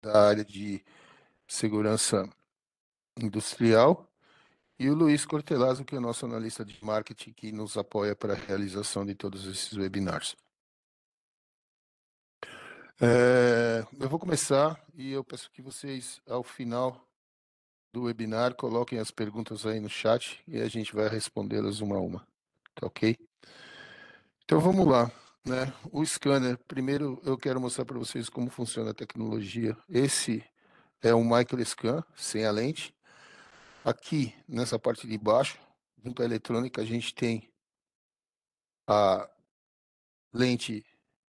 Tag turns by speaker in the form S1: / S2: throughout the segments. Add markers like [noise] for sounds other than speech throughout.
S1: da área de segurança industrial, e o Luiz Cortelazzo, que é o nosso analista de marketing, que nos apoia para a realização de todos esses webinars. É, eu vou começar e eu peço que vocês, ao final do webinar, coloquem as perguntas aí no chat e a gente vai respondê-las uma a uma. Tá ok? Então vamos lá. Né? O scanner, primeiro eu quero mostrar para vocês como funciona a tecnologia. Esse é um microscan sem a lente. Aqui, nessa parte de baixo, junto à eletrônica, a gente tem a lente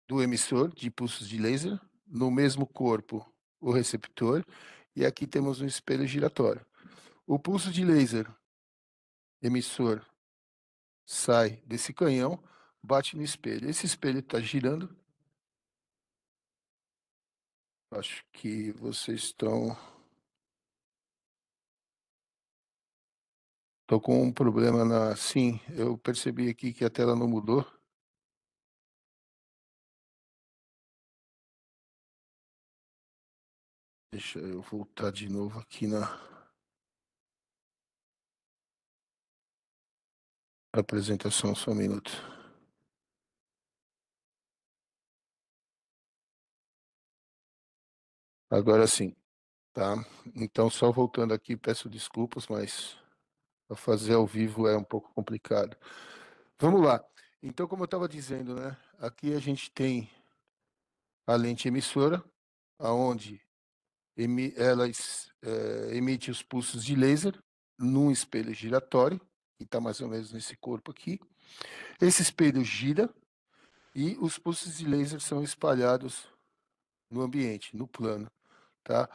S1: do emissor de pulsos de laser, no mesmo corpo o receptor, e aqui temos um espelho giratório. O pulso de laser emissor sai desse canhão bate no espelho. Esse espelho está girando. Acho que vocês estão.
S2: Estou com um problema na. Sim, eu percebi aqui que a tela não mudou. Deixa eu voltar de novo aqui na. apresentação, só um minuto. Agora sim, tá? Então, só voltando aqui, peço desculpas,
S1: mas fazer ao vivo é um pouco complicado. Vamos lá. Então, como eu estava dizendo, né? Aqui a gente tem a lente emissora, aonde ela é, emite os pulsos de laser num espelho giratório, que está mais ou menos nesse corpo aqui. Esse espelho gira e os pulsos de laser são espalhados no ambiente, no plano. Tá?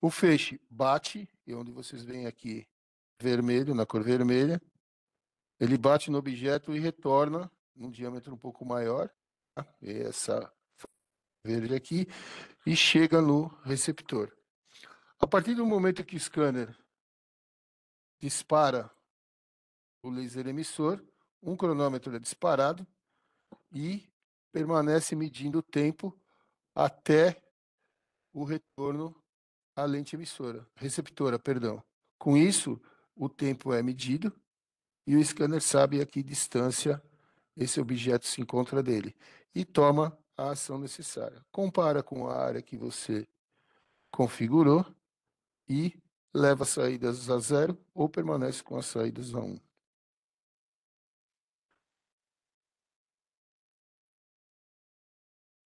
S1: O feixe bate, e onde vocês veem aqui vermelho, na cor vermelha, ele bate no objeto e retorna num diâmetro um pouco maior, tá? essa verde aqui, e chega no receptor. A partir do momento que o scanner dispara o laser emissor, um cronômetro é disparado e permanece medindo o tempo até o retorno à lente emissora, receptora, perdão. Com isso, o tempo é medido e o scanner sabe a que distância esse objeto se encontra dele e toma a ação necessária. Compara com a área que você configurou e leva as saídas a zero
S2: ou permanece com as saídas a Um.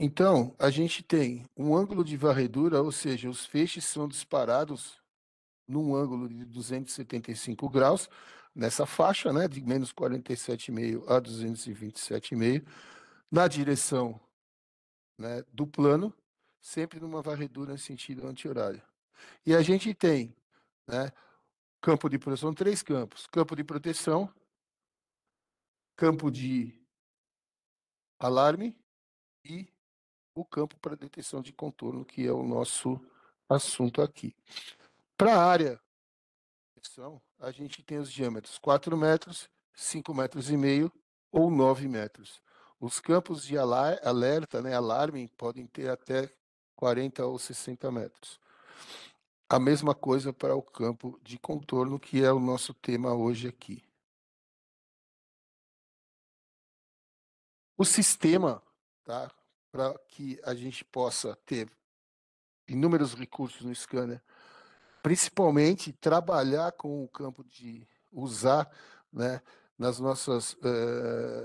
S2: Então, a gente tem um ângulo
S1: de varredura, ou seja, os feixes são disparados num ângulo de 275 graus, nessa faixa, né, de menos 47,5 a 227,5, na direção né, do plano, sempre numa varredura em sentido anti-horário. E a gente tem né, campo de proteção, três campos: campo de proteção, campo de alarme e o campo para detecção de contorno, que é o nosso assunto aqui. Para a área a gente tem os diâmetros 4 metros, 5 metros e meio ou 9 metros. Os campos de alerta, né, alarme, podem ter até 40 ou 60 metros. A mesma coisa para o campo de contorno,
S2: que é o nosso tema hoje aqui. O sistema tá, para que a gente possa ter
S1: inúmeros recursos no scanner, principalmente trabalhar com o campo de usar né, nas nossas uh,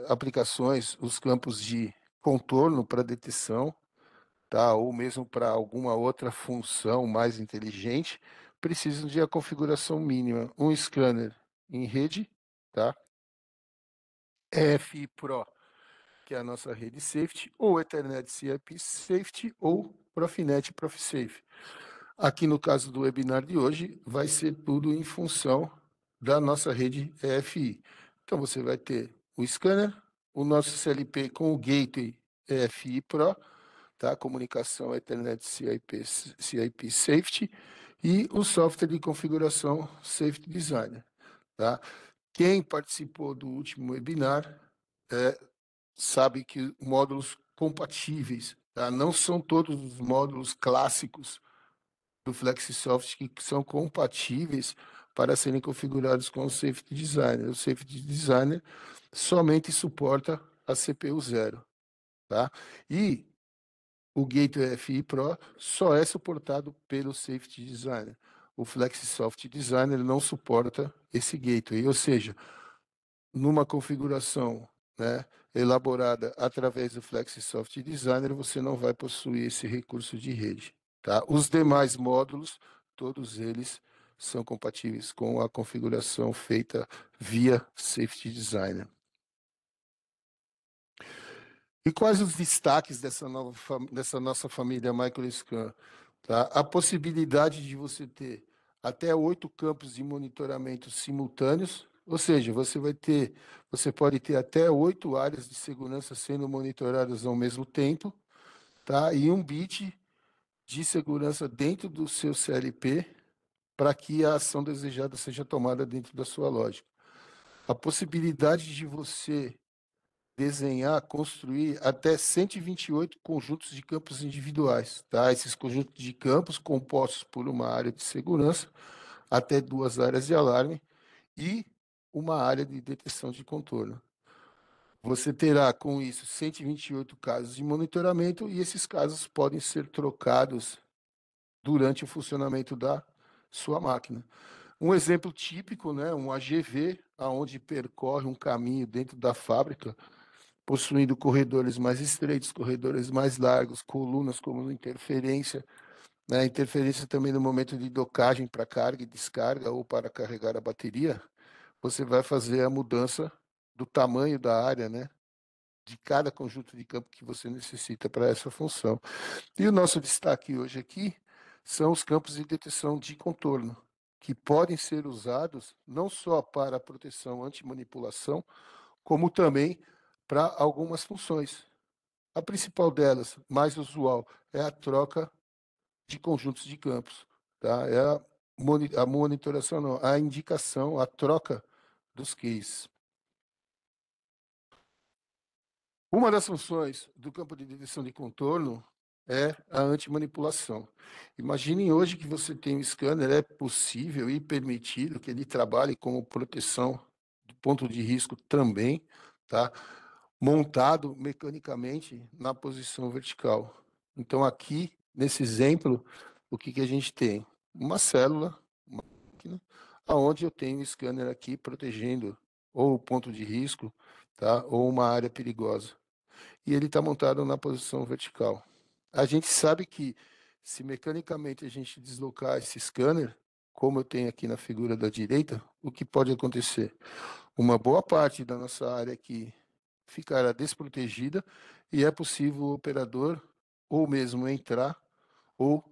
S1: aplicações os campos de contorno para detecção, tá? ou mesmo para alguma outra função mais inteligente, precisam de a configuração mínima. Um scanner em rede, tá? F Pro que é a nossa rede Safety, ou Ethernet CIP Safety, ou Profinet ProfSafe. Aqui no caso do webinar de hoje, vai ser tudo em função da nossa rede EFI. Então, você vai ter o scanner, o nosso CLP com o gateway EFI Pro, tá? comunicação Ethernet CIP, CIP Safety, e o software de configuração Safety Designer. Tá? Quem participou do último webinar é, sabe que módulos compatíveis, tá? não são todos os módulos clássicos do Flexisoft que são compatíveis para serem configurados com o Safety Designer. O Safety Designer somente suporta a CPU zero, Tá? E o Gateway FI Pro só é suportado pelo Safety Designer. O FlexiSoft Designer não suporta esse gateway, ou seja, numa configuração né, elaborada através do FlexiSoft Designer, você não vai possuir esse recurso de rede. Tá? Os demais módulos, todos eles são compatíveis com a configuração feita via Safety Designer. E quais os destaques dessa, nova, dessa nossa família MicroScan? Tá? A possibilidade de você ter até oito campos de monitoramento simultâneos, ou seja, você vai ter, você pode ter até oito áreas de segurança sendo monitoradas ao mesmo tempo, tá? E um bit de segurança dentro do seu CLP para que a ação desejada seja tomada dentro da sua lógica. A possibilidade de você desenhar, construir até 128 conjuntos de campos individuais, tá? Esses conjuntos de campos compostos por uma área de segurança, até duas áreas de alarme e uma área de detecção de contorno. Você terá com isso 128 casos de monitoramento e esses casos podem ser trocados durante o funcionamento da sua máquina. Um exemplo típico, né, um AGV, aonde percorre um caminho dentro da fábrica, possuindo corredores mais estreitos, corredores mais largos, colunas como interferência, né, interferência também no momento de docagem para carga e descarga ou para carregar a bateria você vai fazer a mudança do tamanho da área, né? De cada conjunto de campo que você necessita para essa função. E o nosso destaque hoje aqui são os campos de detecção de contorno, que podem ser usados não só para a proteção anti-manipulação, como também para algumas funções. A principal delas, mais usual, é a troca de conjuntos de campos. Tá? É a, a monitoração, não, a indicação, a troca dos CRIs. Uma das funções do campo de detecção de contorno é a antimanipulação. Imaginem hoje que você tem um scanner, é possível e permitido que ele trabalhe como proteção do ponto de risco também, tá? montado mecanicamente na posição vertical. Então, aqui, nesse exemplo, o que, que a gente tem? Uma célula, uma máquina, aonde eu tenho o scanner aqui protegendo ou o ponto de risco, tá? ou uma área perigosa. E ele está montado na posição vertical. A gente sabe que se mecanicamente a gente deslocar esse scanner, como eu tenho aqui na figura da direita, o que pode acontecer? Uma boa parte da nossa área aqui ficará desprotegida e é possível o operador ou mesmo entrar ou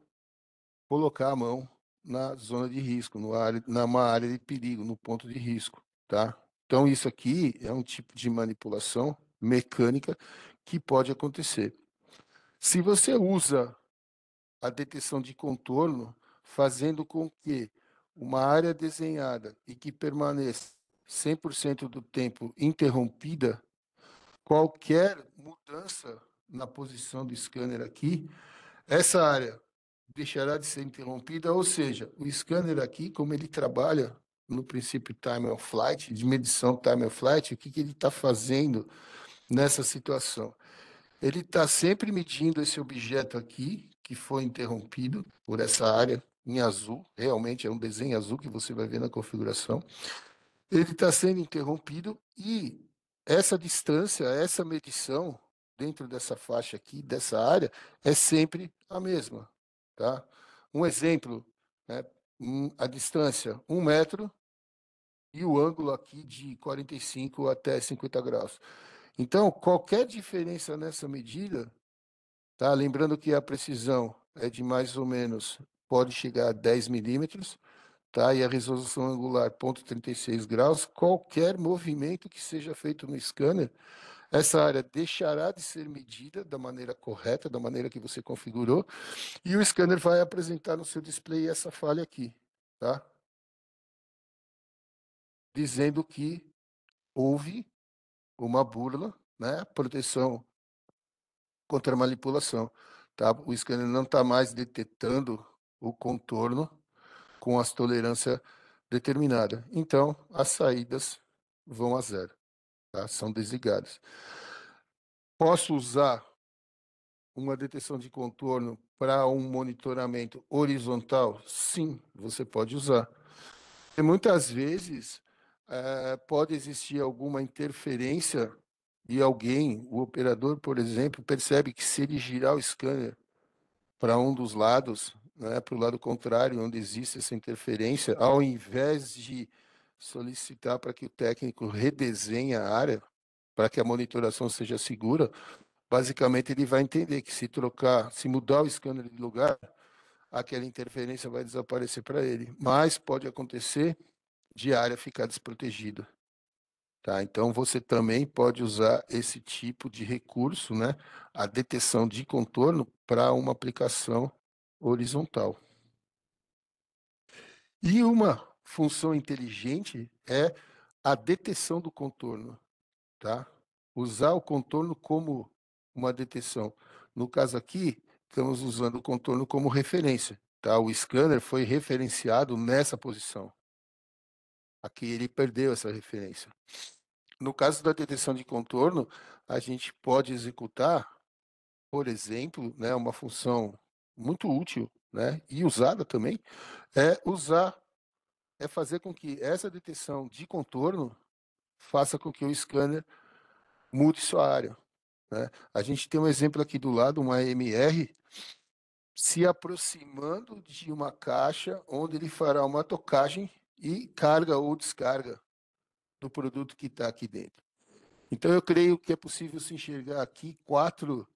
S1: colocar a mão na zona de risco, no área, numa área de perigo, no ponto de risco, tá? Então isso aqui é um tipo de manipulação mecânica que pode acontecer. Se você usa a detecção de contorno, fazendo com que uma área desenhada e que permaneça 100% do tempo interrompida, qualquer mudança na posição do scanner aqui, essa área deixará de ser interrompida, ou seja, o scanner aqui, como ele trabalha no princípio time of flight, de medição time of flight, o que, que ele está fazendo nessa situação? Ele está sempre medindo esse objeto aqui, que foi interrompido por essa área em azul, realmente é um desenho azul que você vai ver na configuração. Ele está sendo interrompido e essa distância, essa medição dentro dessa faixa aqui, dessa área, é sempre a mesma. Tá? Um exemplo, né, a distância, um metro, e o ângulo aqui de 45 até 50 graus. Então, qualquer diferença nessa medida, tá? lembrando que a precisão é de mais ou menos, pode chegar a 10 milímetros, tá? e a resolução angular 0,36 graus, qualquer movimento que seja feito no scanner essa área deixará de ser medida da maneira correta, da maneira que você configurou, e o
S2: scanner vai apresentar no seu display essa falha aqui, tá? Dizendo que houve uma burla, né?
S1: Proteção contra manipulação, tá? O scanner não está mais detectando o contorno com as tolerâncias determinadas. Então, as saídas vão a zero tá? São desligadas. Posso usar uma detecção de contorno para um monitoramento horizontal? Sim, você pode usar. E muitas vezes eh, pode existir alguma interferência e alguém, o operador, por exemplo, percebe que se ele girar o scanner para um dos lados, né, para o lado contrário, onde existe essa interferência, ao invés de solicitar para que o técnico redesenhe a área para que a monitoração seja segura, basicamente ele vai entender que se trocar, se mudar o scanner de lugar, aquela interferência vai desaparecer para ele. Mas pode acontecer de a área ficar desprotegida. Tá? Então você também pode usar esse tipo de recurso, né? a detecção de contorno, para uma aplicação horizontal. E uma função inteligente é a detecção do contorno, tá? Usar o contorno como uma detecção. No caso aqui, estamos usando o contorno como referência, tá? O scanner foi referenciado nessa posição. Aqui ele perdeu essa referência. No caso da detecção de contorno, a gente pode executar, por exemplo, né, uma função muito útil né, e usada também, é usar é fazer com que essa detecção de contorno faça com que o scanner mude sua área. Né? A gente tem um exemplo aqui do lado, uma MR, se aproximando de uma caixa onde ele fará uma tocagem e carga ou
S2: descarga do produto que está aqui dentro. Então, eu creio que é possível se enxergar aqui quatro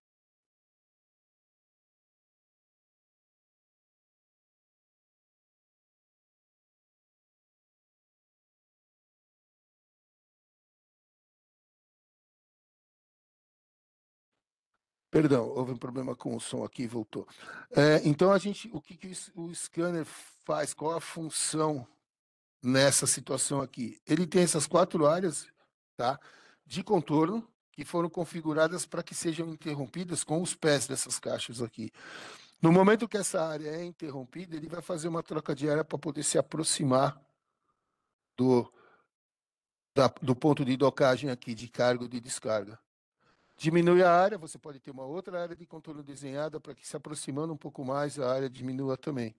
S2: Perdão, houve um problema com o som aqui, voltou. É, então
S1: a gente, o que, que o, o scanner faz? Qual a função nessa situação aqui? Ele tem essas quatro áreas, tá? De contorno que foram configuradas para que sejam interrompidas com os pés dessas caixas aqui. No momento que essa área é interrompida, ele vai fazer uma troca de área para poder se aproximar do, da, do ponto de docagem aqui de carga ou de descarga. Diminui a área, você pode ter uma outra área de contorno desenhada para que se aproximando um pouco mais a área diminua também,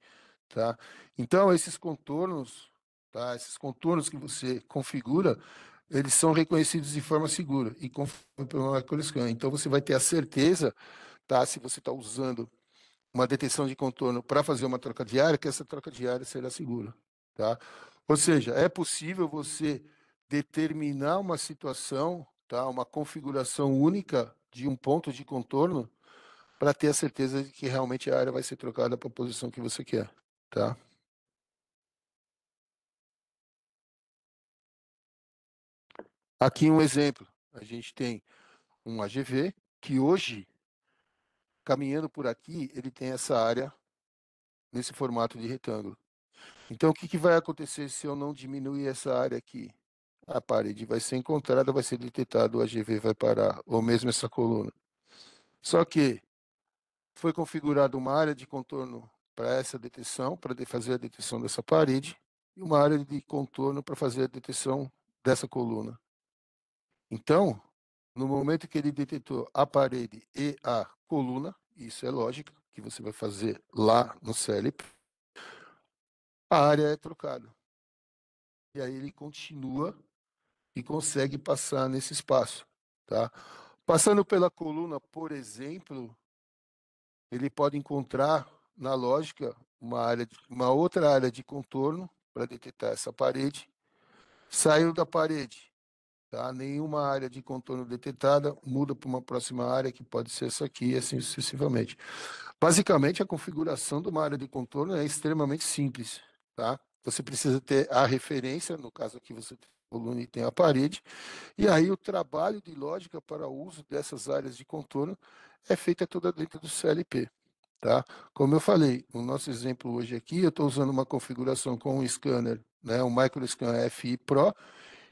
S1: tá? Então, esses contornos, tá? Esses contornos que você configura, eles são reconhecidos de forma segura e conforme pelo microscan. Então, você vai ter a certeza, tá? Se você está usando uma detecção de contorno para fazer uma troca de área, que essa troca de área será segura, tá? Ou seja, é possível você determinar uma situação tá? uma configuração única de um ponto de contorno para ter a certeza de que realmente a área vai ser trocada
S2: para a posição que você quer. Tá? Aqui um exemplo. A gente tem
S1: um AGV que hoje, caminhando por aqui, ele tem essa área nesse formato de retângulo. Então, o que, que vai acontecer se eu não diminuir essa área aqui? a parede vai ser encontrada, vai ser detectado, o AGV vai parar, ou mesmo essa coluna. Só que foi configurada uma área de contorno para essa detecção, para fazer a detecção dessa parede, e uma área de contorno para fazer a detecção dessa coluna. Então, no momento que ele detectou a parede e a coluna, isso é lógico, que você vai fazer lá no CELIP, a área é trocada. E aí ele continua e consegue passar nesse espaço, tá? Passando pela coluna, por exemplo, ele pode encontrar na lógica uma área, de, uma outra área de contorno para detectar essa parede. Saiu da parede, tá? Nenhuma área de contorno detectada, muda para uma próxima área que pode ser essa aqui, e assim sucessivamente. Basicamente, a configuração de uma área de contorno é extremamente simples, tá? Você precisa ter a referência, no caso aqui você coluna e tem a parede. E aí o trabalho de lógica para o uso dessas áreas de contorno é feita toda dentro do CLP. Tá? Como eu falei, no nosso exemplo hoje aqui, eu estou usando uma configuração com um scanner, né, um MicroScan FI Pro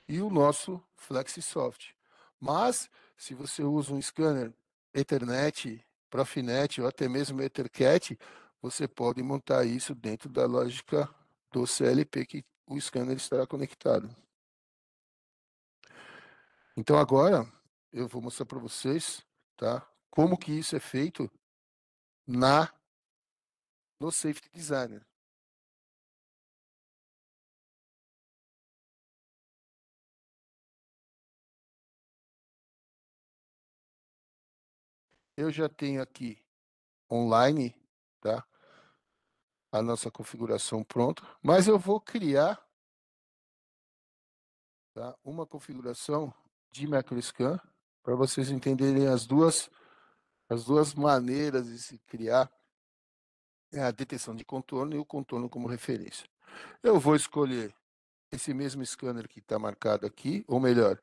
S1: e o nosso FlexiSoft. Mas, se você usa um scanner Ethernet, Profinet ou até mesmo EtherCAT, você pode montar isso dentro da lógica do CLP que o scanner estará conectado. Então agora eu vou mostrar para
S2: vocês, tá? Como que isso é feito na no Safety Designer. Eu já tenho aqui online, tá?
S1: A nossa configuração pronta, mas eu vou criar tá? uma configuração de MacroScan, para vocês entenderem as duas, as duas maneiras de se criar é a detecção de contorno e o contorno como referência. Eu vou escolher esse mesmo scanner que está marcado aqui, ou melhor,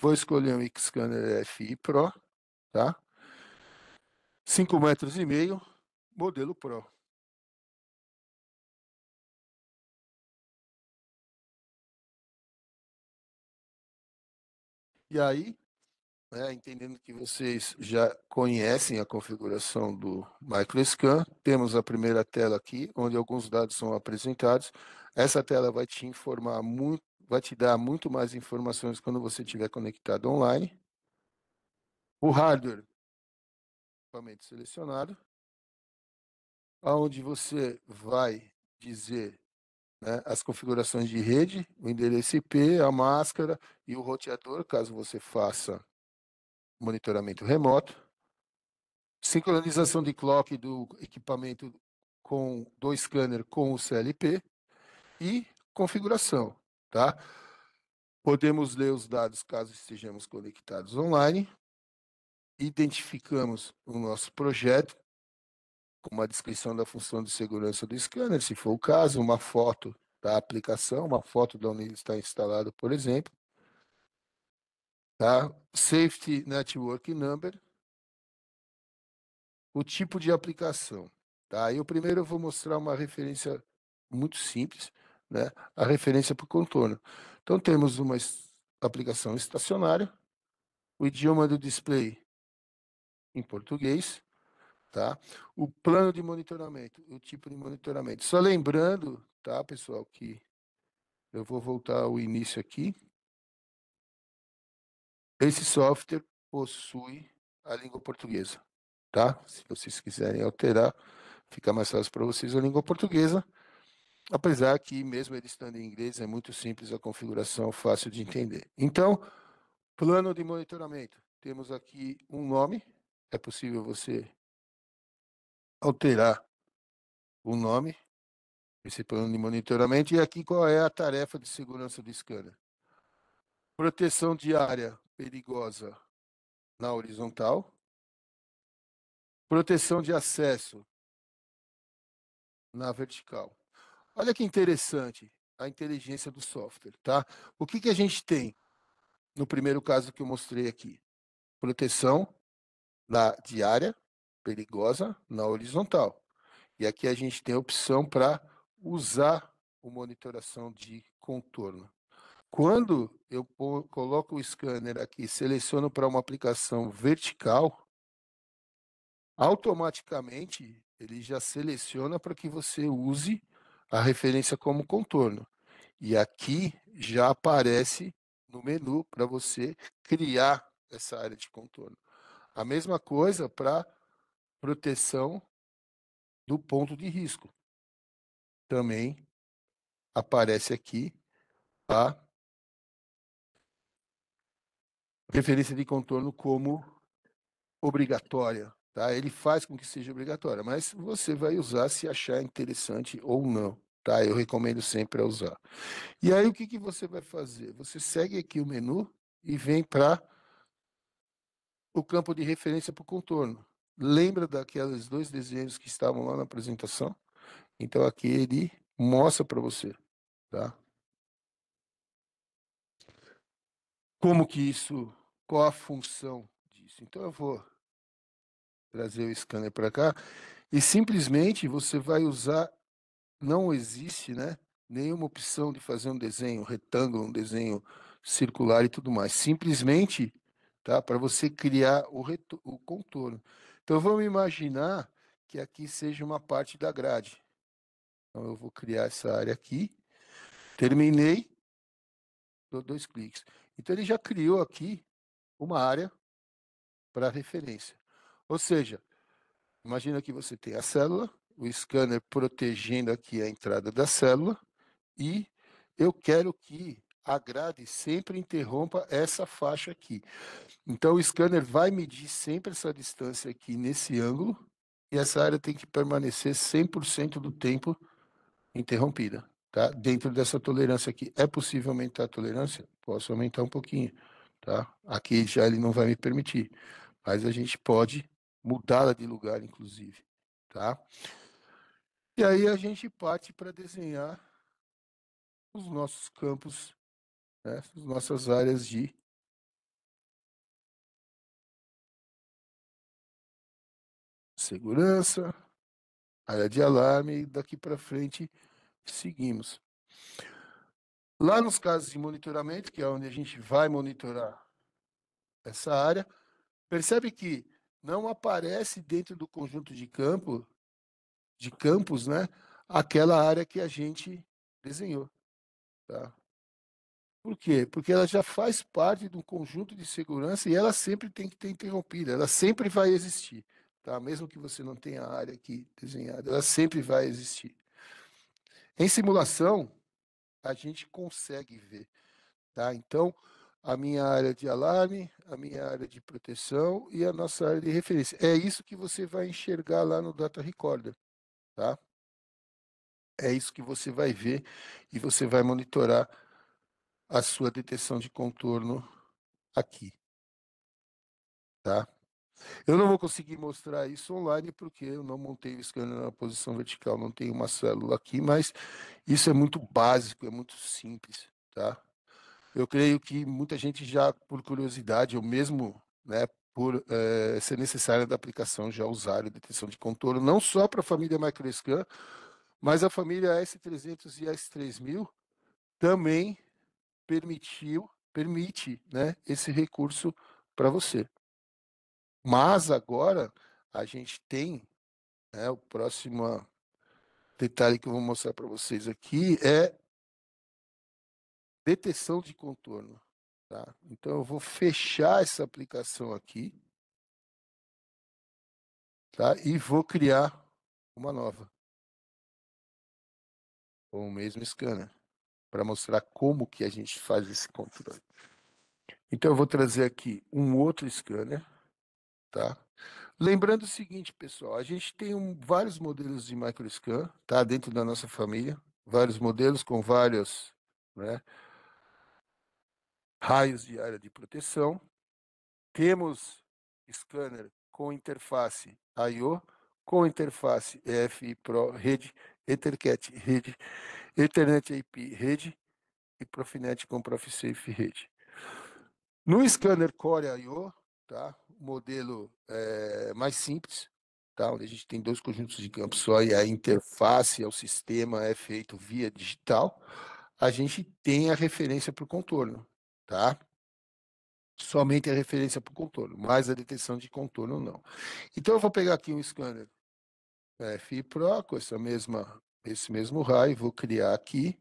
S1: vou escolher um X-Scanner FI Pro,
S2: tá? 5 metros e meio, modelo Pro. E aí, né, entendendo que
S1: vocês já conhecem a configuração do MicroScan, temos a primeira tela aqui, onde alguns dados são apresentados. Essa tela vai te informar muito, vai te dar muito mais informações quando você estiver conectado online. O hardware, equipamento selecionado, aonde você vai dizer né, as configurações de rede, o endereço IP, a máscara e o roteador, caso você faça monitoramento remoto. Sincronização de clock do equipamento com do scanner com o CLP e configuração, tá? Podemos ler os dados caso estejamos conectados online. Identificamos o nosso projeto com uma descrição da função de segurança do scanner, se for o caso, uma foto da aplicação, uma foto de onde ele está instalado, por exemplo. Tá? Safety Network Number. O tipo de aplicação. Tá? E o primeiro eu vou mostrar uma referência muito simples, né? a referência para o contorno. Então temos uma aplicação estacionária, o idioma do display em português, Tá? O plano de monitoramento, o tipo de monitoramento. Só lembrando, tá, pessoal, que eu vou voltar ao início aqui. Esse software possui a língua portuguesa, tá? Se vocês quiserem alterar, fica mais fácil para vocês a língua portuguesa. Apesar que, mesmo ele estando em inglês, é muito simples a configuração, fácil de entender. Então, plano de monitoramento. Temos aqui um nome. É possível você alterar o nome, esse plano de monitoramento, e aqui qual é a tarefa de segurança do
S2: scanner. Proteção de área perigosa na horizontal, proteção de acesso
S1: na vertical. Olha que interessante a inteligência do software, tá? O que, que a gente tem no primeiro caso que eu mostrei aqui? Proteção da diária perigosa na horizontal. E aqui a gente tem a opção para usar o monitoração de contorno. Quando eu coloco o scanner aqui, seleciono para uma aplicação vertical, automaticamente ele já seleciona para que você use a referência como contorno. E aqui já aparece no menu para você criar essa área de contorno. A mesma coisa para proteção do ponto de risco. Também aparece aqui a referência de contorno como obrigatória. Tá? Ele faz com que seja obrigatória, mas você vai usar se achar interessante ou não. Tá? Eu recomendo sempre a usar. E aí o que, que você vai fazer? Você segue aqui o menu e vem para o campo de referência para o contorno. Lembra daqueles dois desenhos que estavam lá na apresentação? Então aqui ele mostra para você, tá? Como que isso, qual a função disso? Então eu vou trazer o scanner para cá e simplesmente você vai usar não existe, né, nenhuma opção de fazer um desenho retângulo, um desenho circular e tudo mais. Simplesmente, tá, para você criar o, o contorno. Então vamos imaginar que aqui seja uma parte da grade. Então eu vou criar essa área aqui. Terminei. Dou dois cliques. Então ele já criou aqui uma área para referência. Ou seja, imagina que você tem a célula, o scanner protegendo aqui a entrada da célula e eu quero que a grade sempre interrompa essa faixa aqui. Então, o scanner vai medir sempre essa distância aqui nesse ângulo, e essa área tem que permanecer 100% do tempo interrompida, tá? Dentro dessa tolerância aqui. É possível aumentar a tolerância? Posso aumentar um pouquinho, tá? Aqui já ele não vai me permitir, mas a gente pode mudá-la de lugar, inclusive, tá? E aí a gente parte para desenhar os nossos campos
S2: né? As nossas áreas de segurança, área de alarme, e daqui para frente seguimos. Lá nos casos
S1: de monitoramento, que é onde a gente vai monitorar essa área, percebe que não aparece dentro do conjunto de campo de campos, né, aquela área que a gente desenhou, tá? Por quê? Porque ela já faz parte do conjunto de segurança e ela sempre tem que ter interrompida, ela sempre vai existir, tá? Mesmo que você não tenha a área aqui desenhada, ela sempre vai existir. Em simulação, a gente consegue ver, tá? Então, a minha área de alarme, a minha área de proteção e a nossa área de referência. É isso que você vai enxergar lá no Data Recorder, tá? É isso que você vai ver e você vai monitorar a sua detecção de contorno aqui. Tá? Eu não vou conseguir mostrar isso online porque eu não montei o scanner na posição vertical, não tenho uma célula aqui, mas isso é muito básico, é muito simples, tá? Eu creio que muita gente já, por curiosidade, ou mesmo né, por é, ser necessária da aplicação, já usaram detecção de contorno, não só para a família MicroScan, mas a família S300 e S3000 também permitiu, permite né, esse recurso para você. Mas agora a gente tem né, o próximo detalhe que eu vou mostrar para vocês aqui é detecção de contorno. Tá? Então eu vou fechar essa aplicação aqui
S2: tá? e vou criar uma nova com o mesmo scanner para mostrar como que a gente
S1: faz esse controle. Então eu vou trazer aqui um outro scanner, tá? Lembrando o seguinte, pessoal, a gente tem um, vários modelos de microscan, tá? Dentro da nossa família, vários modelos com vários, né? Raios de área de proteção. Temos scanner com interface I/O, com interface EFI Pro Rede, EtherCAT Rede Ethernet IP rede e Profinet com ProfSafe rede. No scanner Core I.O., tá? modelo é, mais simples, tá? onde a gente tem dois conjuntos de campos só e a interface ao sistema é feito via digital, a gente tem a referência para o contorno. Tá? Somente a referência para o contorno, mas a detecção de contorno não. Então eu vou pegar aqui um scanner FI Pro com essa
S2: mesma esse mesmo raio, vou criar aqui.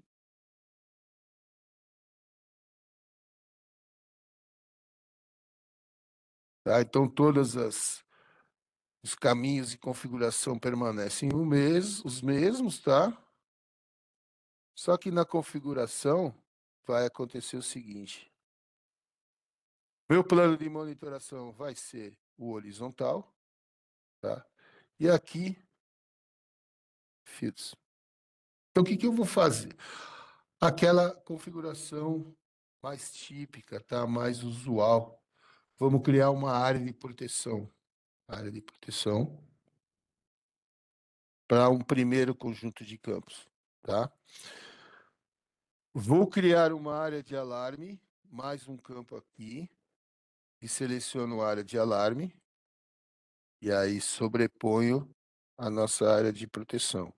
S2: Tá? Então, todas as os caminhos de configuração permanecem o mes os
S1: mesmos, tá? Só que na configuração vai acontecer o seguinte. Meu plano de monitoração vai ser o horizontal, tá? E aqui, filtros. Então, o que, que eu vou fazer? Aquela configuração mais típica, tá? mais usual. Vamos criar uma área de proteção. Área de proteção para um primeiro conjunto de campos. Tá? Vou criar uma área de alarme, mais um campo aqui, e seleciono a área de alarme, e aí sobreponho a nossa área de proteção.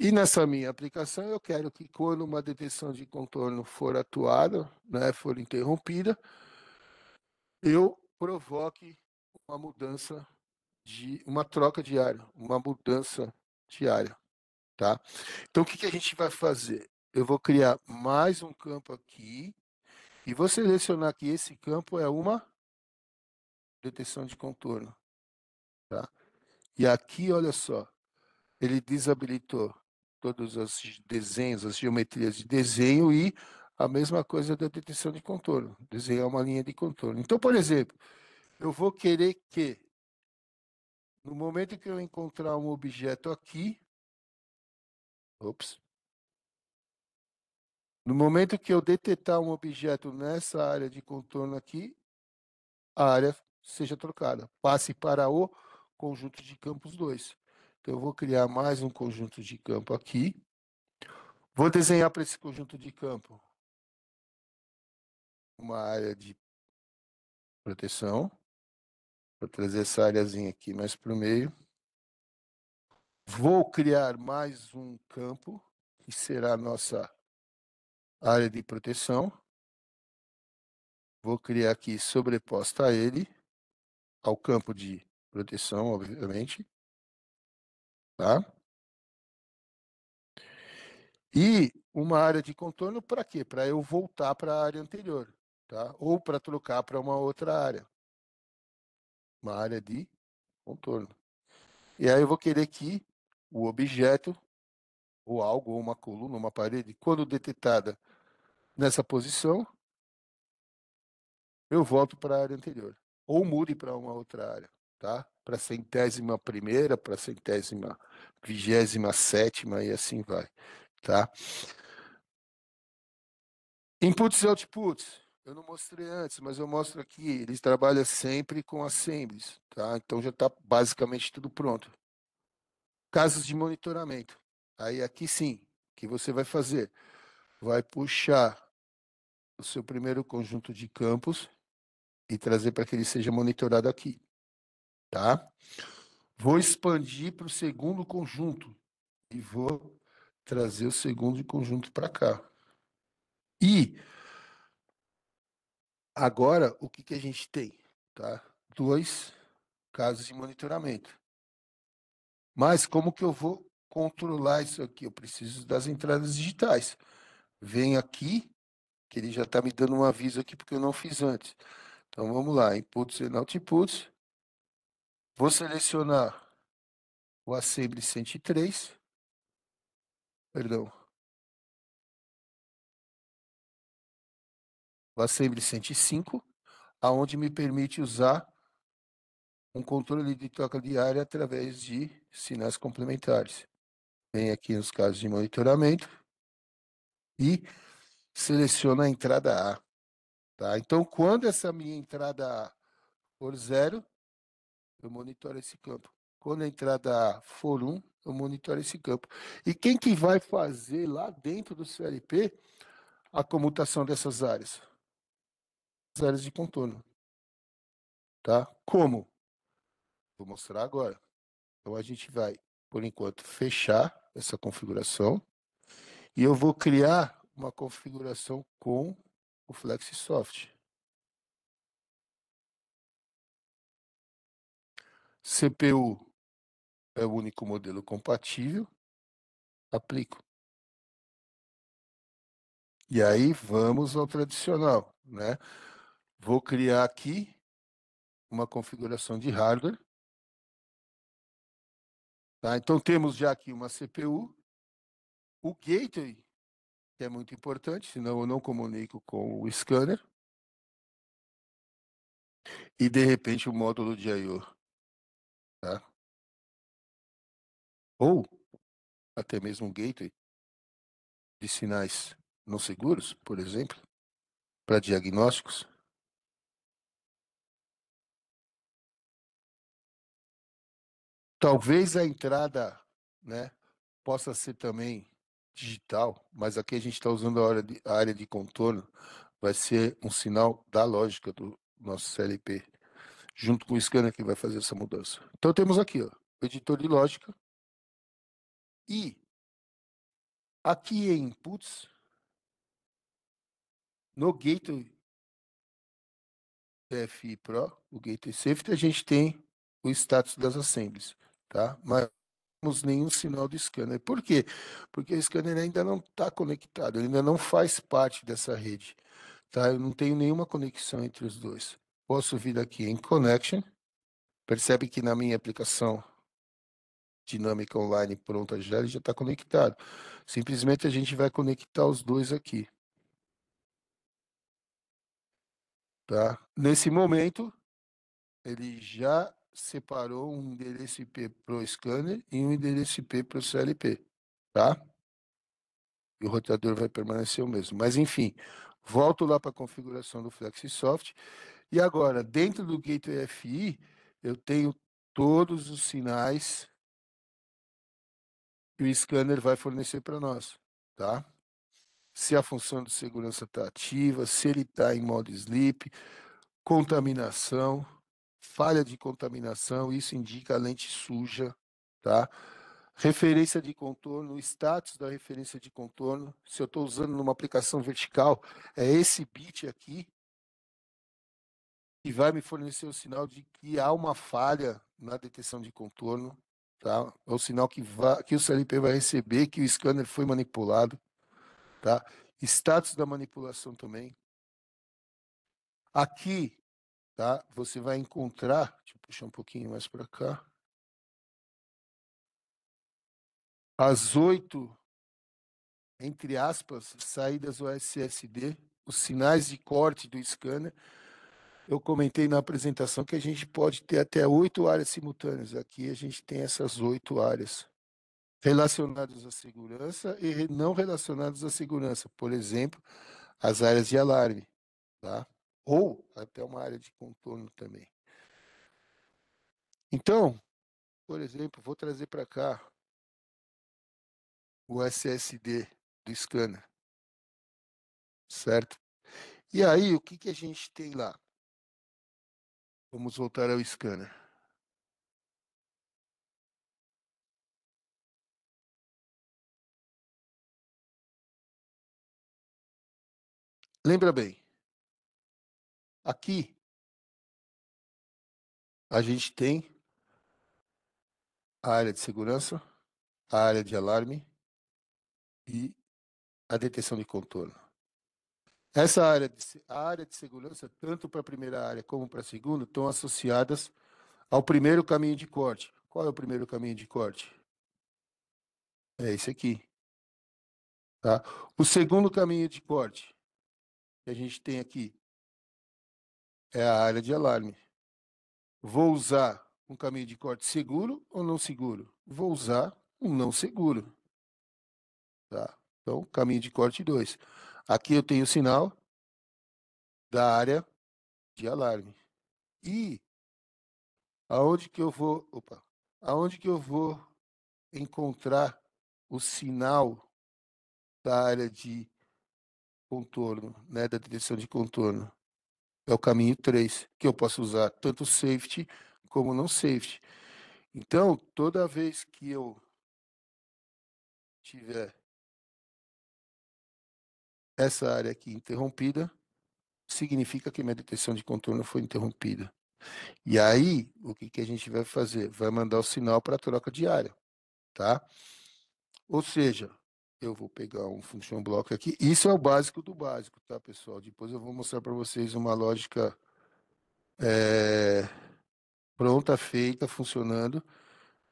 S1: E nessa minha aplicação, eu quero que quando uma detecção de contorno for atuada, né, for interrompida, eu provoque uma mudança de uma troca diária, uma mudança diária, tá? Então o que, que a gente vai fazer? Eu vou criar mais um campo aqui e vou selecionar que esse campo é uma detecção de contorno, tá? E aqui, olha só, ele desabilitou todos os desenhos, as geometrias de desenho e a mesma coisa da detecção de contorno, desenhar uma linha de contorno. Então, por exemplo, eu vou querer que, no momento que eu encontrar um objeto aqui,
S2: ops, no momento
S1: que eu detectar um objeto nessa área de contorno aqui, a área seja trocada, passe para o conjunto de campos 2. Então, eu vou criar
S2: mais um conjunto de campo aqui. Vou desenhar para esse conjunto de campo uma área de proteção. Vou trazer essa áreazinha aqui mais para o meio. Vou
S1: criar mais um campo, que será a nossa área de
S2: proteção. Vou criar aqui sobreposta a ele, ao campo de proteção, obviamente. Tá? E uma área de contorno para quê?
S1: Para eu voltar para a área anterior, tá? Ou para trocar para uma outra área. Uma área de contorno. E aí eu vou querer que o objeto ou algo, ou uma coluna, uma parede, quando detectada nessa posição, eu volto para a área anterior. Ou mude para uma outra área tá? para a centésima primeira, para a centésima vigésima sétima e assim vai. Tá? Inputs e outputs. Eu não mostrei antes, mas eu mostro aqui. Eles trabalham sempre com assemblies. Tá? Então já está basicamente tudo pronto. Casos de monitoramento. Aí aqui sim, o que você vai fazer? Vai puxar o seu primeiro conjunto de campos e trazer para que ele seja monitorado aqui tá? Vou expandir para o segundo conjunto e vou trazer o segundo conjunto para cá. E agora o que, que a gente tem, tá? Dois casos de monitoramento. Mas como que eu vou controlar isso aqui? Eu preciso das entradas digitais. Vem aqui, que ele já está me dando um aviso aqui porque eu não fiz antes. Então vamos lá, inputs e
S2: outputs. Vou selecionar o Assembly 103. Perdão. O Assembly 105, aonde me permite usar
S1: um controle de troca diária através de sinais complementares. Vem aqui nos casos de monitoramento e seleciona a entrada A. Tá? Então, quando essa minha entrada A for zero, eu monitoro esse campo. Quando a entrada for 1, eu monitoro esse campo. E quem que vai fazer lá dentro do CLP a comutação dessas áreas? As áreas de contorno. Tá? Como? Vou mostrar agora. Então a gente vai, por enquanto, fechar essa configuração e eu vou criar uma configuração
S2: com o FlexSoft. CPU é o único modelo compatível. Aplico. E aí vamos ao tradicional, né? Vou criar aqui uma configuração de hardware. Tá? Então temos já aqui uma CPU, o gateway, que é muito importante, senão eu não comunico com o scanner. E de repente o módulo de I.O. Tá. Ou até mesmo um gateway de sinais não seguros, por exemplo, para diagnósticos. Talvez a entrada
S1: né, possa ser também digital, mas aqui a gente está usando a área, de, a área de contorno, vai ser um sinal da lógica do nosso CLP junto com o scanner que vai fazer essa mudança. Então
S2: temos aqui, ó, o editor de lógica e aqui em inputs no gateway DFI Pro, o gateway
S1: safety, a gente tem o status das assemblies, tá? Mas não temos nenhum sinal do scanner. Por quê? Porque o scanner ainda não está conectado, ainda não faz parte dessa rede, tá? Eu não tenho nenhuma conexão entre os dois. Posso vir aqui em Connection. Percebe que na minha aplicação dinâmica online pronta já, ele já está conectado. Simplesmente a gente vai conectar os dois aqui. Tá? Nesse momento, ele já separou um endereço IP para o scanner e um endereço IP para o CLP. Tá? E o roteador vai permanecer o mesmo. Mas, enfim, volto lá para a configuração do FlexSoft. E agora, dentro do Gateway FI, eu tenho todos os sinais que o scanner vai fornecer para nós, tá? Se a função de segurança está ativa, se ele está em modo sleep, contaminação, falha de contaminação, isso indica a lente suja, tá? Referência de contorno, status da referência de contorno. Se eu estou usando numa aplicação vertical, é esse bit aqui, e vai me fornecer o sinal de que há uma falha na detecção de contorno, tá? É o sinal que, vai, que o CLP vai receber que o scanner foi manipulado, tá? Status da manipulação
S2: também. Aqui, tá? Você vai encontrar, deixa eu puxar um pouquinho mais para cá.
S1: As oito, entre aspas, saídas do SSD, os sinais de corte do scanner eu comentei na apresentação que a gente pode ter até oito áreas simultâneas. Aqui a gente tem essas oito áreas relacionadas à segurança e não relacionadas à segurança. Por exemplo, as áreas de alarme, tá? ou até uma área de contorno também.
S2: Então, por exemplo, vou trazer para cá o SSD do scanner, certo? E aí, o que, que a gente tem lá? Vamos voltar ao scanner. Lembra bem, aqui a gente tem a área de segurança, a
S1: área de alarme e a detecção de contorno. Essa área de, a área de segurança, tanto para a primeira área como para a segunda, estão associadas ao primeiro caminho de corte. Qual é o primeiro caminho de corte?
S2: É esse aqui. Tá? O segundo caminho de corte que a gente tem aqui é a área de alarme.
S1: Vou usar um caminho de corte seguro ou não seguro? Vou usar um não
S2: seguro. Tá? Então, caminho de corte 2. Aqui eu tenho o sinal da área de alarme. E aonde que eu vou, opa, aonde que eu vou encontrar
S1: o sinal da área de contorno, né, da direção de contorno? É o caminho 3, que eu posso usar tanto safety
S2: como não safety. Então, toda vez que eu tiver essa área aqui interrompida significa que minha detecção de contorno foi interrompida. E
S1: aí, o que, que a gente vai fazer? Vai mandar o sinal para a troca de área, tá? Ou seja, eu vou pegar um function block aqui. Isso é o básico do básico, tá, pessoal? Depois eu vou mostrar para vocês uma lógica é, pronta, feita, funcionando.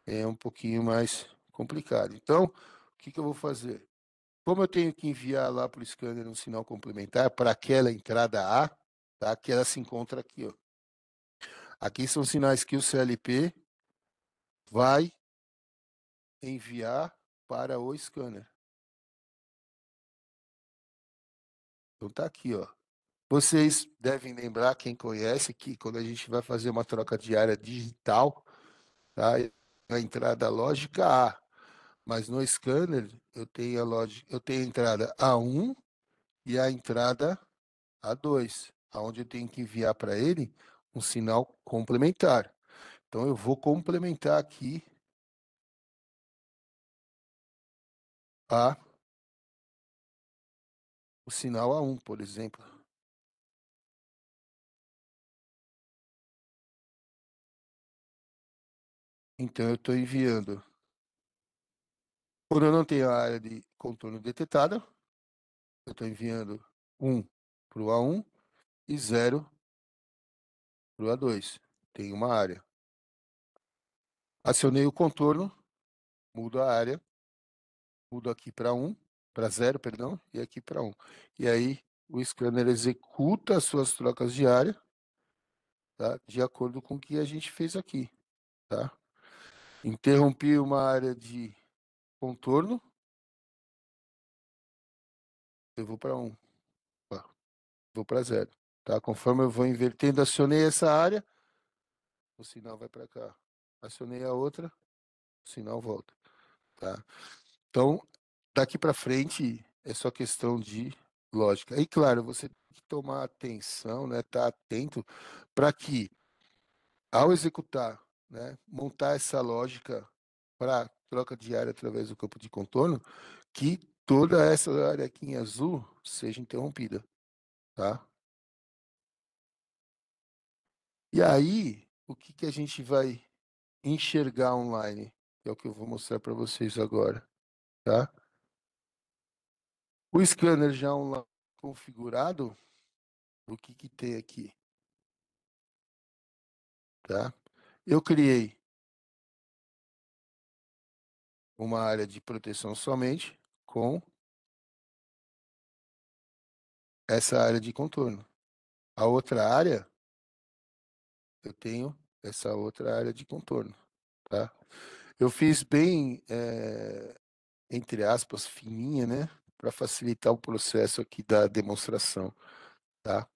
S1: É um pouquinho mais complicado. Então, o que, que eu vou fazer? Como eu tenho que enviar lá para o scanner um sinal complementar para aquela entrada A, tá? que ela se encontra aqui. Ó. Aqui
S2: são sinais que o CLP vai enviar para o scanner. Então tá aqui, ó. Vocês devem lembrar, quem conhece, que quando a gente vai fazer uma troca
S1: de área digital, tá? É a entrada lógica A mas no scanner eu tenho a lógica, eu tenho a entrada A1 e a entrada A2, aonde eu tenho que enviar para ele um sinal
S2: complementar. Então eu vou complementar aqui a o sinal A1, por exemplo. Então eu estou enviando quando eu não tenho a área de contorno detetada, eu estou enviando 1
S1: para o A1 e 0 para o A2. Tem uma área. Acionei o contorno, mudo a área, mudo aqui para 1, para 0, perdão, e aqui para 1. E aí o scanner executa as suas trocas de área, tá? de acordo com o
S2: que a gente fez aqui. Tá? Interrompi uma área de Contorno. Eu vou para 1. Um. Vou para 0. Tá? Conforme eu vou invertendo, acionei essa área,
S1: o sinal vai para cá. Acionei a outra, o sinal volta. Tá? Então, daqui para frente é só questão de lógica. E claro, você tem que tomar atenção, né? Tá atento para que ao executar, né, montar essa lógica para troca diária através do campo de contorno, que toda essa área aqui em azul seja interrompida, tá?
S2: E aí,
S1: o que, que a gente vai enxergar online? é o que eu vou mostrar para vocês agora, tá? O scanner já online configurado,
S2: o que, que tem aqui? Tá? Eu criei uma área de proteção somente com essa área de contorno. A outra área, eu tenho
S1: essa outra área de contorno, tá? Eu fiz bem, é, entre aspas, fininha, né? Para facilitar o processo aqui da demonstração, tá?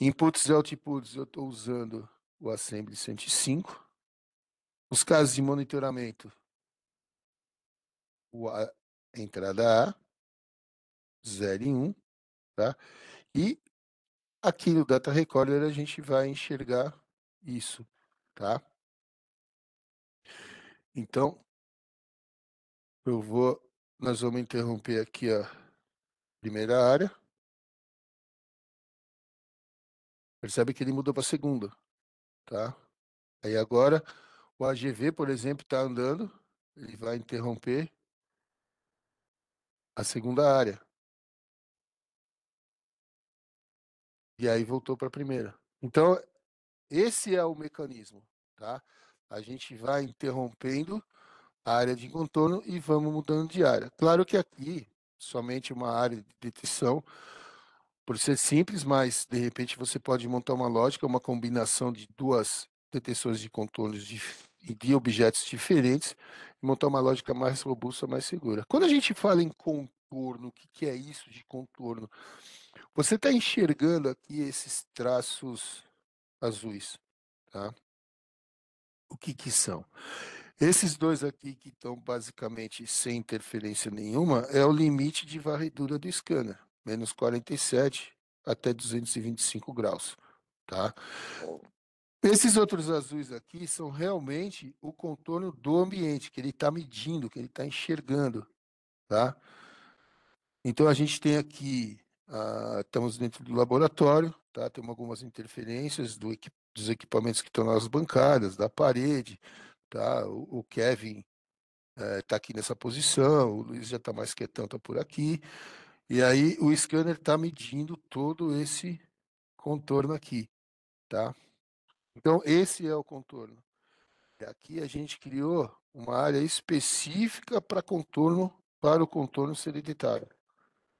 S1: Inputs e outputs, eu estou usando o Assembly 105. Os casos de monitoramento, o a, entrada A, 0 e 1, um, tá? E aqui no Data Recorder a gente vai enxergar isso,
S2: tá? Então, eu vou, nós vamos interromper aqui a primeira área. Percebe que ele mudou para a segunda, tá?
S1: Aí agora, o AGV, por exemplo, está andando, ele vai interromper a segunda área. E aí voltou para a primeira. Então, esse é o mecanismo, tá? A gente vai interrompendo a área de contorno e vamos mudando de área. Claro que aqui, somente uma área de detecção, por ser simples, mas de repente você pode montar uma lógica, uma combinação de duas detecções de contornos de, de objetos diferentes montar uma lógica mais robusta, mais segura. Quando a gente fala em contorno, o que, que é isso de contorno? Você está enxergando aqui esses traços azuis, tá? O que que são? Esses dois aqui que estão basicamente sem interferência nenhuma é o limite de varredura do scanner, menos 47 até 225 graus, tá? Esses outros azuis aqui são realmente o contorno do ambiente que ele está medindo, que ele está enxergando, tá? Então a gente tem aqui, ah, estamos dentro do laboratório, tá? Tem algumas interferências do, dos equipamentos que estão nas bancadas, da parede, tá? O, o Kevin está eh, aqui nessa posição, o Luiz já está mais que tanto tá por aqui. E aí o scanner está medindo todo esse contorno aqui, tá? Então, esse é o contorno. Aqui a gente criou uma área específica para contorno, para o contorno sereditário.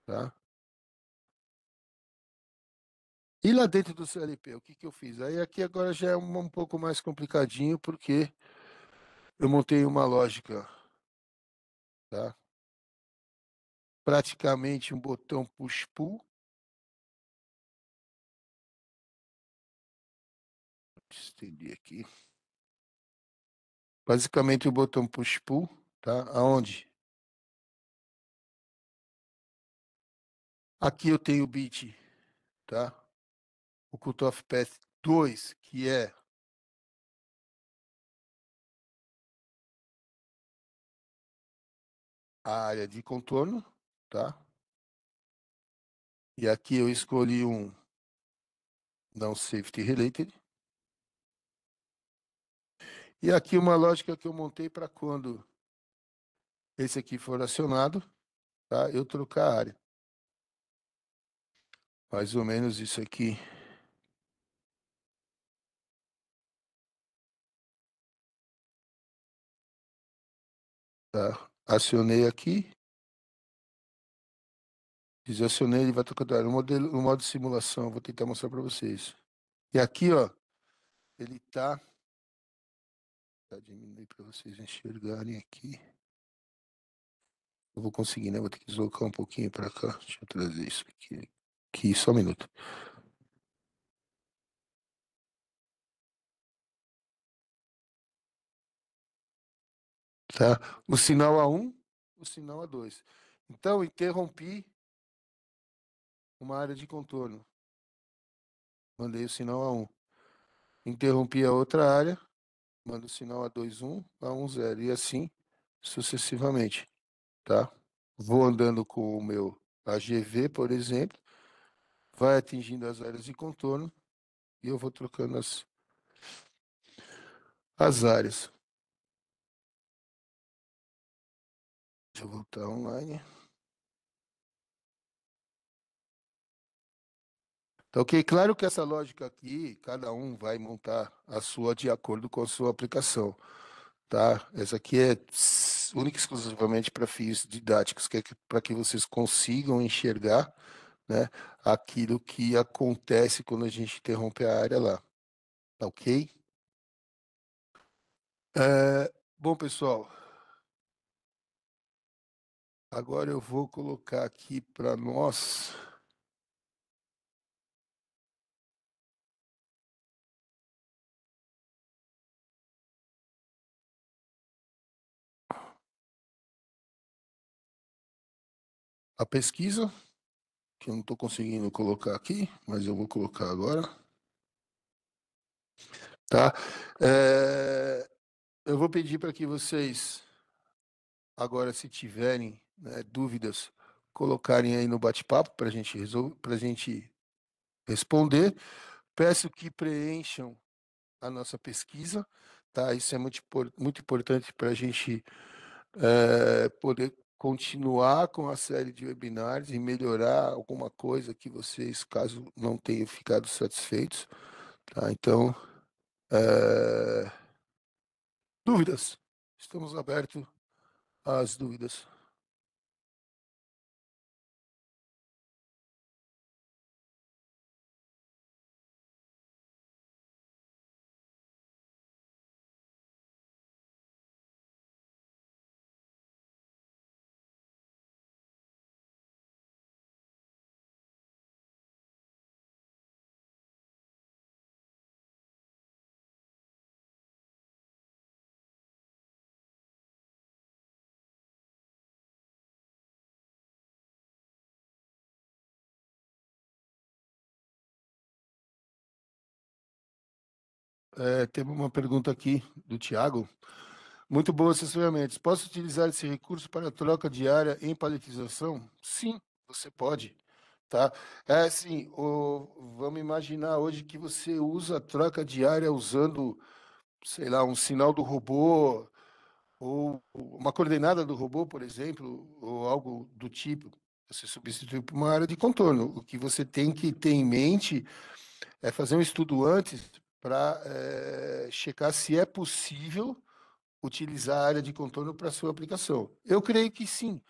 S1: Tá? E lá dentro do CLP, o que, que eu fiz? Aí aqui agora já é um, um pouco mais complicadinho, porque eu montei uma lógica,
S2: tá? praticamente um botão push-pull, estendi aqui. Basicamente o botão push pull, tá? Aonde? Aqui eu tenho o bit, tá? O cutoff path 2, que é a área de contorno, tá? E aqui eu
S1: escolhi um não safety related. E aqui uma lógica que eu montei para quando esse aqui for acionado, tá? eu trocar a área.
S2: Mais ou menos isso aqui. Tá. Acionei aqui. Desacionei, ele vai trocar No, modelo, no
S1: modo de simulação, vou tentar mostrar para vocês. E aqui, ó, ele está diminuir para vocês enxergarem aqui.
S2: Eu vou conseguir, né? Vou ter que deslocar um pouquinho para cá. Deixa eu trazer isso aqui. Aqui, só um minuto. Tá? O sinal A1,
S1: o sinal A2. Então, interrompi uma área de contorno. Mandei o sinal A1. Interrompi a outra área manda o sinal a 21, a 10 e assim sucessivamente, tá? Vou andando com o meu AGV, por exemplo, vai atingindo as áreas de contorno e eu vou trocando as
S2: as áreas. Deixa eu voltar online.
S1: Tá ok? Claro que essa lógica aqui, cada um vai montar a sua de acordo com a sua aplicação. Tá? Essa aqui é única e exclusivamente para fins didáticos, que é para que vocês consigam enxergar né, aquilo que acontece quando a gente interrompe a área lá. Tá ok? É, bom, pessoal,
S2: agora eu vou colocar aqui para nós. a pesquisa, que eu não estou conseguindo colocar
S1: aqui, mas eu vou colocar agora. Tá? É, eu vou pedir para que vocês, agora, se tiverem né, dúvidas, colocarem aí no bate-papo para gente para a gente responder. Peço que preencham a nossa pesquisa, tá? Isso é muito, muito importante para a gente é, poder continuar com a série de webinars e melhorar alguma coisa que vocês, caso não tenham ficado satisfeitos. Tá? Então, é...
S2: dúvidas. Estamos abertos às dúvidas. É, uma pergunta aqui do Tiago. Muito boa essas ferramentas. Posso utilizar esse recurso para
S1: troca diária em paletização? Sim, você pode. Tá? É assim, o, vamos imaginar hoje que você usa a troca diária usando, sei lá, um sinal do robô, ou uma coordenada do robô, por exemplo, ou algo do tipo. Você substitui por uma área de contorno. O que você tem que ter em mente é fazer um estudo antes para é, eh, checar se é possível utilizar a área de contorno para sua aplicação. Eu creio que sim,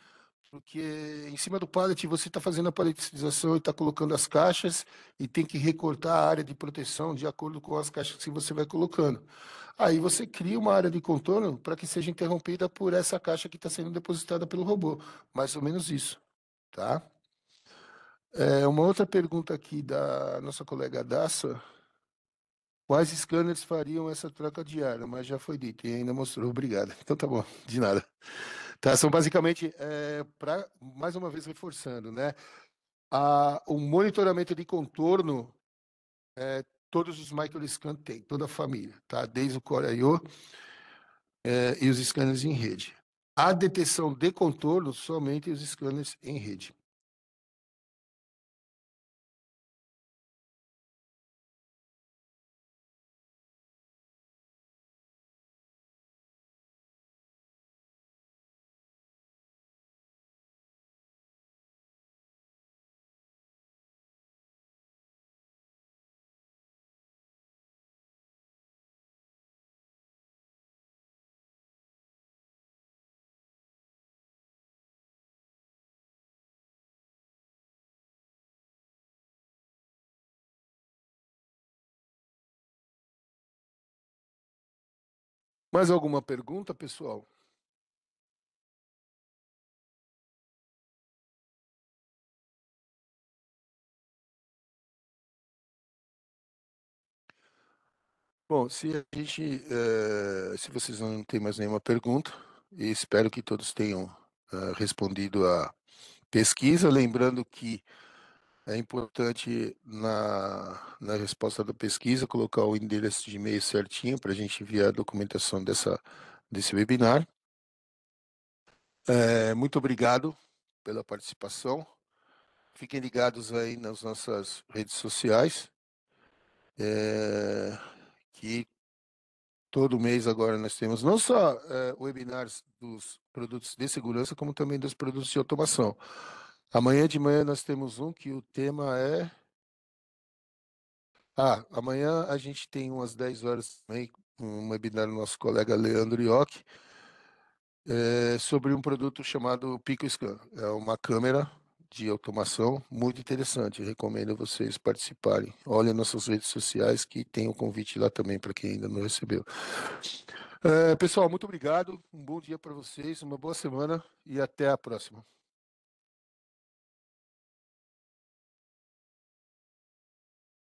S1: porque em cima do pallet você está fazendo a palletização e está colocando as caixas e tem que recortar a área de proteção de acordo com as caixas que você vai colocando. Aí você cria uma área de contorno para que seja interrompida por essa caixa que está sendo depositada pelo robô. Mais ou menos isso, tá? É, uma outra pergunta aqui da nossa colega Daça Quais scanners fariam essa troca diária? Mas já foi dito e ainda mostrou. Obrigado. [laughs] Então tá bom, de nada. Tá, são basicamente, é, pra, mais uma vez reforçando, né? A, o monitoramento de contorno, é, todos os microscan tem, toda a família, tá? Desde o Core.io é, e os scanners em rede. A detecção de contorno
S2: somente os scanners em rede. Mais alguma pergunta, pessoal? Bom, se a gente,
S1: uh, se vocês não têm mais nenhuma pergunta, e espero que todos tenham uh, respondido à pesquisa, lembrando que é importante na, na resposta da pesquisa colocar o endereço de e-mail certinho para a gente enviar a documentação dessa, desse webinar. É, muito obrigado pela participação. Fiquem ligados aí nas nossas redes sociais, é, que todo mês agora nós temos não só é, webinars dos produtos de segurança, como também dos produtos de automação. Amanhã de manhã nós temos um que o tema é. Ah, amanhã a gente tem umas 10 horas também, um webinar do nosso colega Leandro Ioc, é, eh, sobre um produto chamado PicoScan. É uma câmera de automação muito interessante. Eu recomendo vocês participarem. Olhem nossas redes sociais que tem o um convite lá também para quem ainda não recebeu. É, pessoal, muito obrigado. Um bom dia para vocês, uma boa semana e até
S2: a próxima.